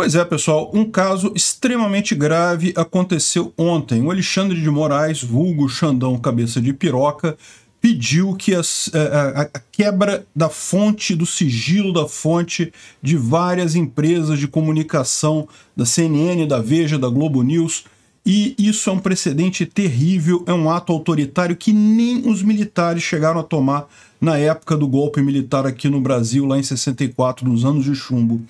Pois é, pessoal, um caso extremamente grave aconteceu ontem. O Alexandre de Moraes, vulgo Xandão Cabeça de Piroca, pediu que a, eh, eh, a, a, quebra da fonte, do sigilo da fonte de várias empresas de comunicação, da CNN, da Veja, da Globo News, e isso é um precedente terrível, é um ato autoritário que nem os militares chegaram a tomar na época do golpe militar aqui no Brasil, lá em 64, nos anos de chumbo.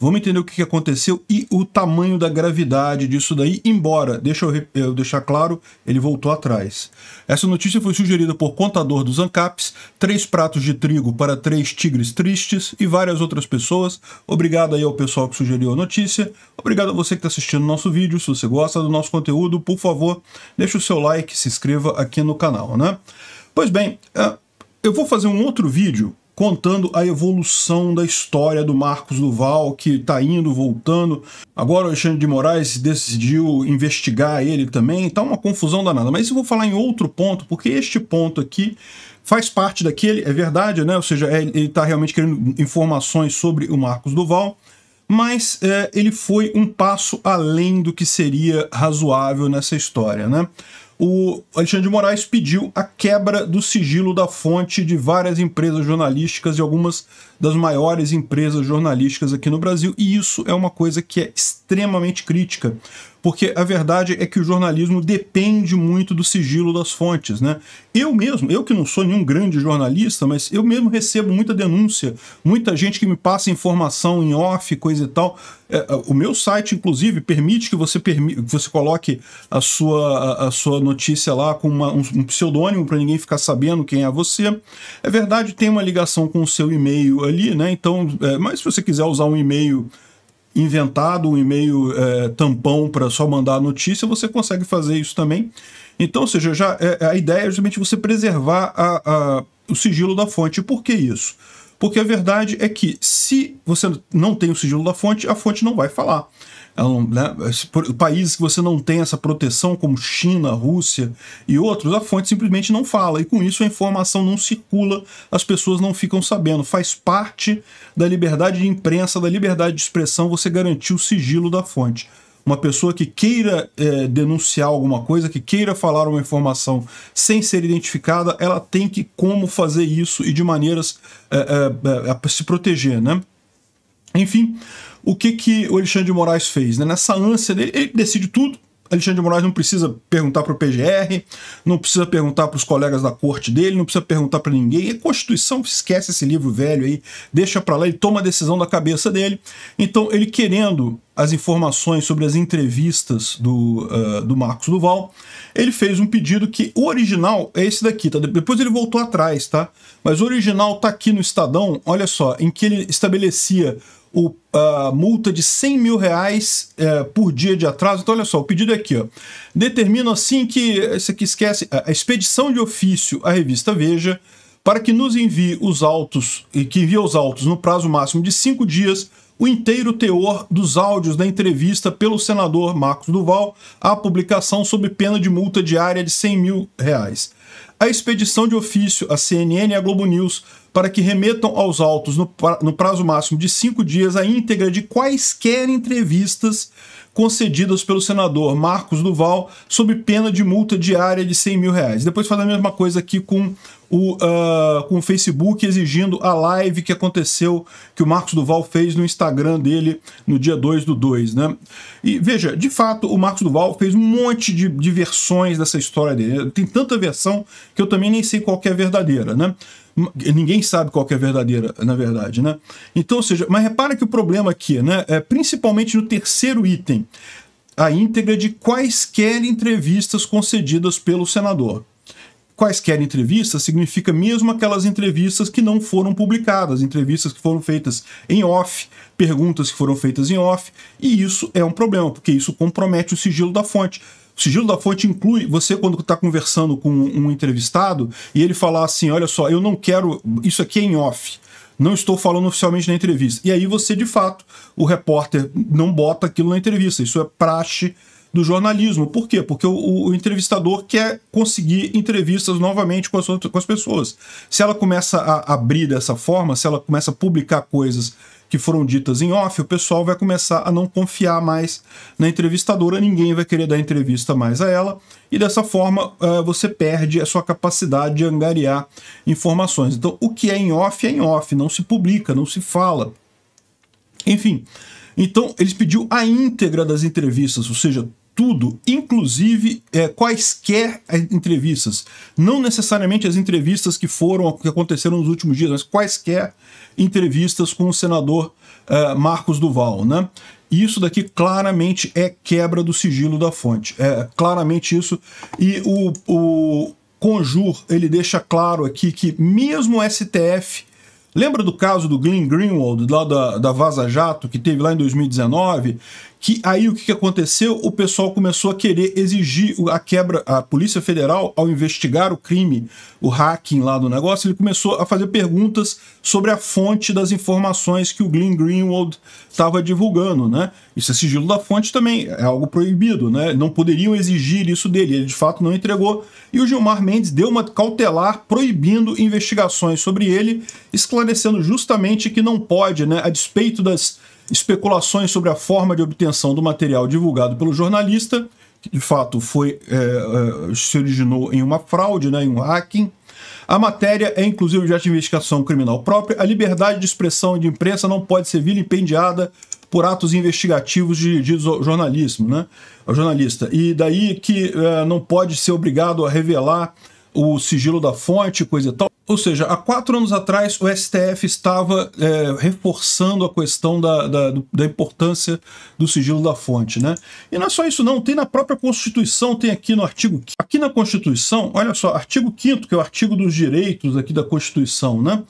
Vamos entender o que aconteceu e o tamanho da gravidade disso daí, embora, deixa eu, eu deixar claro, ele voltou atrás. Essa notícia foi sugerida por contador dos ANCAPs, três pratos de trigo para três tigres tristes e várias outras pessoas. Obrigado aí ao pessoal que sugeriu a notícia. Obrigado a você que está assistindo o nosso vídeo. Se você gosta do nosso conteúdo, por favor, deixa o seu like, se inscreva aqui no canal, né? Pois bem, uh eu vou fazer um outro vídeo contando a evolução da história do Marcos Duval, que está indo, voltando. Agora o Alexandre de Moraes decidiu investigar ele também, tá uma confusão danada. Mas eu vou falar em outro ponto, porque este ponto aqui faz parte daquele, é verdade, né? Ou seja, é, ele está realmente querendo informações sobre o Marcos Duval, mas é, ele foi um passo além do que seria razoável nessa história, né? o Alexandre de Moraes pediu a quebra do sigilo da fonte de várias empresas jornalísticas e algumas das maiores empresas jornalísticas aqui no Brasil, e isso é uma coisa que é extremamente crítica, porque a verdade é que o jornalismo depende muito do sigilo das fontes, né? Eu mesmo, eu que não sou nenhum grande jornalista, mas eu mesmo recebo muita denúncia, muita gente que me passa informação em off, coisa e tal. É, é o meu site, inclusive, permite que você, permi você coloque a sua, a, a sua notícia lá com uma, um, um pseudônimo para ninguém ficar sabendo quem é você. É verdade, tem uma ligação com o seu e-mail ali, né? Então, é, mas se você quiser usar um e-mail inventado, um e-mail é, tampão para só mandar a notícia, você consegue fazer isso também. Então, ou seja, já, é, é a ideia é justamente você preservar a, a, o sigilo da fonte. Por que isso? Porque a verdade é que se você não tem o sigilo da fonte, a fonte não vai falar. É né, países que você não tem essa proteção, como China, Rússia e outros, a fonte simplesmente não fala. E com isso a informação não circula, as pessoas não ficam sabendo. Faz parte da liberdade de imprensa, da liberdade de expressão, você garantir o sigilo da fonte uma pessoa que queira é, denunciar alguma coisa, que queira falar uma informação sem ser identificada, ela tem que como fazer isso e de maneiras é, é, é a se proteger, né? Enfim, o que, que o Alexandre de Moraes fez? Né? Nessa ânsia dele, ele decide tudo. Alexandre de Moraes não precisa perguntar para o PGR, não precisa perguntar para os colegas da corte dele, não precisa perguntar para ninguém. É Constituição, esquece esse livro velho aí, deixa para lá, ele toma a decisão da cabeça dele. Então, ele querendo as informações sobre as entrevistas do, uh, do Marcos Duval, ele fez um pedido que o original é esse daqui, tá? Depois ele voltou atrás, tá? Mas o original tá aqui no Estadão, olha só, em que ele estabelecia o, a multa de 100 mil reais é, por dia de atraso. Então, olha só, o pedido é aqui, ó. Determino assim que, esse aqui esquece, a expedição de ofício à revista Veja para que nos envie os autos, e que envie os autos no prazo máximo de cinco dias, o inteiro teor dos áudios da entrevista pelo senador Marcos Duval à publicação sob pena de multa diária de 100 mil reais a expedição de ofício à CNN e à Globo News para que remetam aos autos no prazo máximo de cinco dias a íntegra de quaisquer entrevistas concedidas pelo senador Marcos Duval sob pena de multa diária de 100 mil reais. Depois faz a mesma coisa aqui com o, uh, com o Facebook exigindo a live que aconteceu, que o Marcos Duval fez no Instagram dele no dia 2 do 2, né? E veja, de fato, o Marcos Duval fez um monte de, de versões dessa história dele. Tem tanta versão que eu também nem sei qual é a verdadeira, né? Hum, ninguém sabe qual é a verdadeira, na verdade, né? Então, seja, mas repara que o problema aqui, né, é principalmente no terceiro item, a íntegra de quaisquer entrevistas concedidas pelo senador quaisquer entrevistas significa mesmo aquelas entrevistas que não foram publicadas, entrevistas que foram feitas em off, perguntas que foram feitas em off, e isso é um problema, porque isso compromete o sigilo da fonte. O sigilo da fonte inclui você quando está conversando com um entrevistado e ele falar assim: olha só, eu não quero. Isso aqui é em off. Não estou falando oficialmente na entrevista. E aí você, de fato, o repórter não bota aquilo na entrevista. Isso é praxe do jornalismo. Por quê? Porque o, o entrevistador quer conseguir entrevistas novamente com as, com as pessoas. Se ela começa a abrir dessa forma, se ela começa a publicar coisas que foram ditas em off, o pessoal vai começar a não confiar mais na entrevistadora, ninguém vai querer dar entrevista mais a ela, e dessa forma eh, você perde a sua capacidade de angariar informações. Então, o que é em off é em off, não se publica, não se fala. Enfim, então eles pediu a íntegra das entrevistas, ou seja, tudo, inclusive é, quaisquer entrevistas. Não necessariamente as entrevistas que foram, que aconteceram nos últimos dias, mas quaisquer entrevistas com o senador é, Marcos Duval. Né? Isso daqui claramente é quebra do sigilo da fonte. É claramente isso. E o, o Conjur ele deixa claro aqui que mesmo o STF Lembra do caso do Glenn Greenwald, lá da, da Vaza Jato, que teve lá em 2019, que aí o que aconteceu? O pessoal começou a querer exigir a quebra, a Polícia Federal, ao investigar o crime, o hacking lá do negócio, ele começou a fazer perguntas sobre a fonte das informações que o Glenn Greenwald estava divulgando, né? Isso é sigilo da fonte também, é algo proibido, né? Não poderiam exigir isso dele, ele de fato não entregou. E o Gilmar Mendes deu uma cautelar proibindo investigações sobre ele, esclarecendo justamente que não pode, né? A despeito das especulações sobre a forma de obtenção do material divulgado pelo jornalista, que de fato foi, é, se originou em uma fraude, né, em um hacking. A matéria é inclusive objeto de investigação criminal própria. A liberdade de expressão e de imprensa não pode ser vilipendiada por atos investigativos dirigidos ao jornalismo, né? Ao jornalista. E daí que é, não pode ser obrigado a revelar o sigilo da fonte, coisa e tal. Ou seja, há quatro anos atrás o STF estava é, reforçando a questão da, da, da, importância do sigilo da fonte, né? E não é só isso não, tem na própria Constituição, tem aqui no artigo... Aqui na Constituição, olha só, artigo 5 que é o artigo dos direitos aqui da Constituição, né?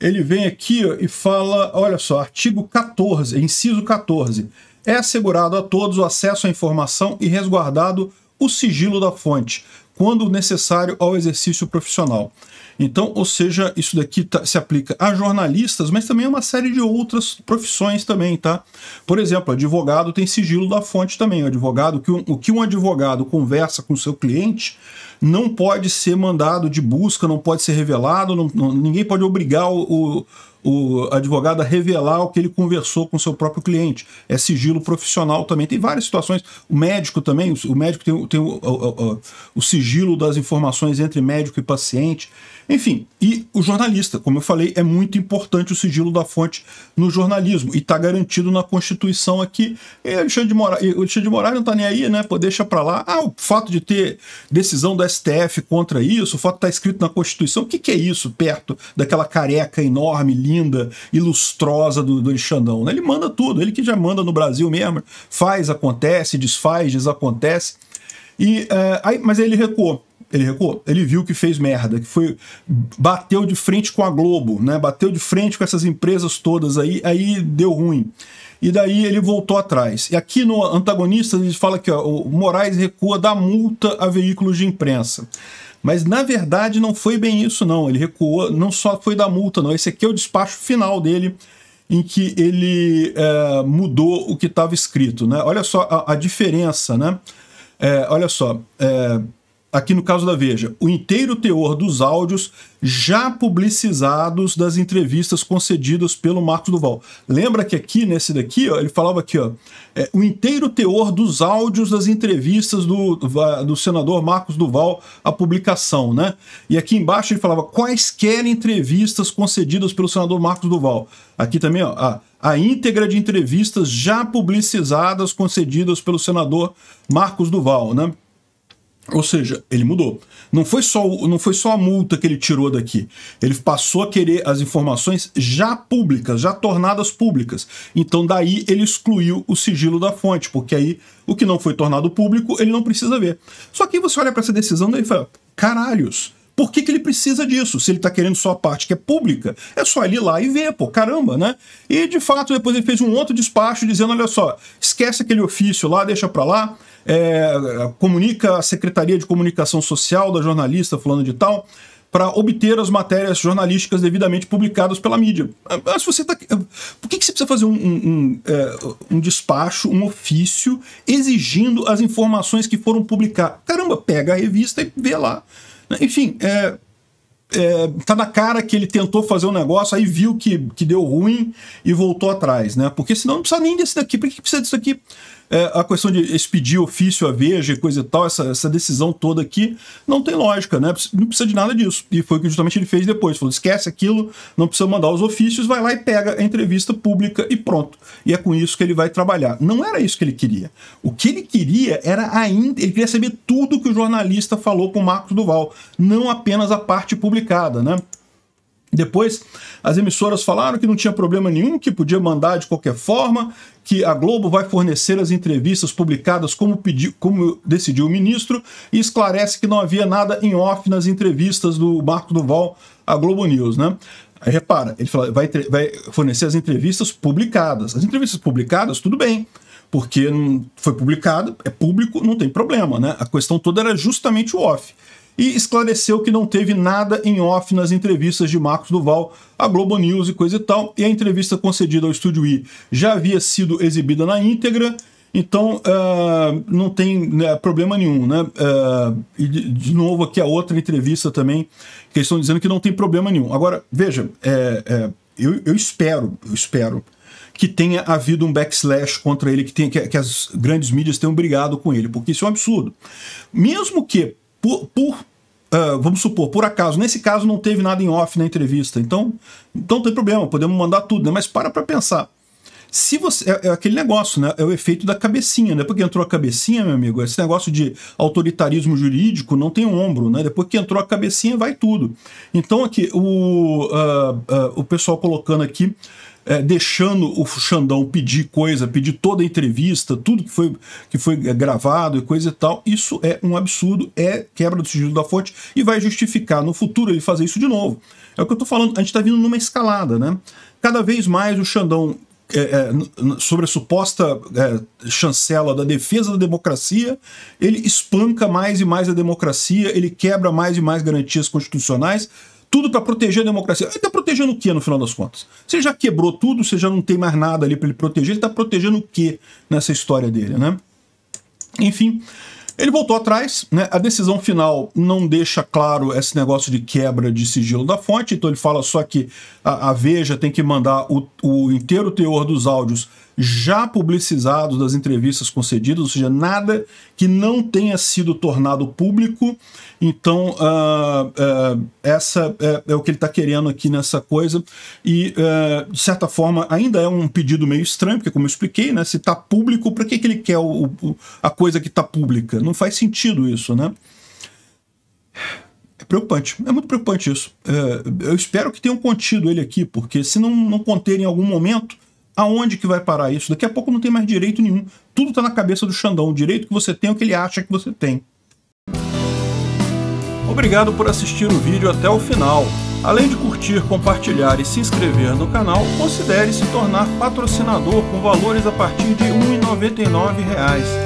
Ele vem aqui e fala, olha só, artigo 14, inciso 14. É assegurado a todos o acesso à informação e resguardado o sigilo da fonte, quando necessário ao exercício profissional. Então, ou seja, isso daqui tá, se aplica a jornalistas, mas também a uma série de outras profissões também, tá? Por exemplo, advogado tem sigilo da fonte também. O advogado, que um, o que um advogado conversa com o seu cliente não pode ser mandado de busca, não pode ser revelado, não, não, ninguém pode obrigar o, o o advogado a revelar o que ele conversou com o seu próprio cliente. É sigilo profissional também. Tem várias situações. O médico também, o médico tem, tem o, o, o, o sigilo das informações entre médico e paciente. Enfim, e o jornalista, como eu falei, é muito importante o sigilo da fonte no jornalismo e está garantido na Constituição aqui. E Alexandre de Moraes, Alexandre de Moraes não está nem aí, né? Pô, deixa para lá. Ah, o fato de ter decisão do STF contra isso, o fato de estar tá escrito na Constituição, o que, que é isso perto daquela careca enorme, linda? linda e lustrosa do, do Xandão. Né? Ele manda tudo, ele que já manda no Brasil mesmo. Faz, acontece, desfaz, desacontece. E, uh, aí, mas aí ele recuou. Ele recuou, ele viu que fez merda, que foi bateu de frente com a Globo, né? Bateu de frente com essas empresas todas aí, aí deu ruim. E daí ele voltou atrás. E aqui no antagonista ele fala que ó, o Moraes recua da multa a veículos de imprensa. Mas na verdade não foi bem isso, não. Ele recuou, não só foi da multa, não. Esse aqui é o despacho final dele, em que ele é, mudou o que estava escrito. Né? Olha só a, a diferença, né? É, olha só. É, aqui no caso da Veja, o inteiro teor dos áudios já publicizados das entrevistas concedidas pelo Marcos Duval. Lembra que aqui, nesse daqui, ó, ele falava aqui, ó, é, o inteiro teor dos áudios das entrevistas do, do senador Marcos Duval, a publicação, né? E aqui embaixo ele falava quaisquer entrevistas concedidas pelo senador Marcos Duval. Aqui também, ó, a, a íntegra de entrevistas já publicizadas concedidas pelo senador Marcos Duval, né? Ou seja, ele mudou. Não foi, só, não foi só a multa que ele tirou daqui. Ele passou a querer as informações já públicas, já tornadas públicas. Então, daí, ele excluiu o sigilo da fonte, porque aí o que não foi tornado público, ele não precisa ver. Só que aí você olha para essa decisão e fala: caralhos, por que, que, ele precisa disso? Se ele está querendo só a parte que é pública, é só ele ir lá e ver, pô, caramba, né? E de fato, depois ele fez um outro despacho dizendo: olha só, esquece aquele ofício lá, deixa para lá é, comunica a Secretaria de Comunicação Social da jornalista fulano de tal para obter as matérias jornalísticas devidamente publicadas pela mídia. Se você tá, por que, que você precisa fazer um, um, um, é, um despacho, um ofício, exigindo as informações que foram publicadas? Caramba, pega a revista e vê lá. Né? Enfim, é, é, tá na cara que ele tentou fazer um negócio, aí viu que, que deu ruim e voltou atrás, né? Porque senão não precisa nem desse daqui. Por que, que precisa disso aqui? é, a questão de expedir ofício a veja e coisa e tal, essa, essa decisão toda aqui, não tem lógica, né? Não precisa de nada disso. E foi o que justamente ele fez depois. Falou: esquece aquilo, não precisa mandar os ofícios, vai lá e pega a entrevista pública e pronto. E é com isso que ele vai trabalhar. Não era isso que ele queria. O que ele queria era ainda. Ele queria saber tudo que o jornalista falou com o Marcos Duval, não apenas a parte publicada, né? Depois, as emissoras falaram que não tinha problema nenhum, que podia mandar de qualquer forma, que a Globo vai fornecer as entrevistas publicadas como, pedi, como decidiu o ministro e esclarece que não havia nada em off nas entrevistas do Marco Duval à Globo News, né? Aí repara, ele fala, vai, vai fornecer as entrevistas publicadas. As entrevistas publicadas, tudo bem, porque foi publicado, é público, não tem problema, né? A questão toda era justamente o off e esclareceu que não teve nada em off nas entrevistas de Marcos Duval à Globo News e coisa e tal, e a entrevista concedida ao Estúdio I já havia sido exibida na íntegra, então uh, não tem né, problema nenhum, né? Uh, e de novo aqui a outra entrevista também, que eles estão dizendo que não tem problema nenhum. Agora, veja, é, é, eu, eu espero, eu espero que tenha havido um backslash contra ele, que, tenha, que, que as grandes mídias tenham brigado com ele, porque isso é um absurdo. Mesmo que por, por Uh, vamos supor, por acaso, nesse caso não teve nada em off na entrevista, então, então não tem problema, podemos mandar tudo, né? Mas para para pensar. Se você, é, é, aquele negócio, né? É o efeito da cabecinha, né? Porque entrou a cabecinha, meu amigo, esse negócio de autoritarismo jurídico não tem ombro, né? Depois que entrou a cabecinha, vai tudo. Então aqui, o, uh, uh, o pessoal colocando aqui é, deixando o Xandão pedir coisa, pedir toda a entrevista, tudo que foi, que foi gravado e coisa e tal, isso é um absurdo, é quebra do sigilo da fonte e vai justificar no futuro ele fazer isso de novo. É o que eu estou falando, a gente está vindo numa escalada, né? Cada vez mais o Xandão é, é, sobre a suposta é, chancela da defesa da democracia, ele espanca mais e mais a democracia, ele quebra mais e mais garantias constitucionais, tudo para tá proteger a democracia. Ele está protegendo o que, no final das contas? Você já quebrou tudo, você já não tem mais nada ali para ele proteger. Ele está protegendo o que nessa história dele, né? Enfim, ele voltou atrás, né? A decisão final não deixa claro esse negócio de quebra de sigilo da fonte, então ele fala só que a, a Veja tem que mandar o, o inteiro teor dos áudios já publicizados das entrevistas concedidas, ou seja, nada que não tenha sido tornado público. Então, uh, uh, essa é, é, o que ele está querendo aqui nessa coisa. E, uh, de certa forma, ainda é um pedido meio estranho, porque, como eu expliquei, né, se está público, para que, que ele quer o, o, a coisa que está pública? Não faz sentido isso, né? É preocupante, é muito preocupante isso. É, eu espero que tenham contido ele aqui, porque se não, não conter em algum momento, aonde que vai parar isso? Daqui a pouco não tem mais direito nenhum. Tudo está na cabeça do Xandão. O direito que você tem é o que ele acha que você tem. Obrigado por assistir o vídeo até o final. Além de curtir, compartilhar e se inscrever no canal, considere se tornar patrocinador com valores a partir de R$ 1,99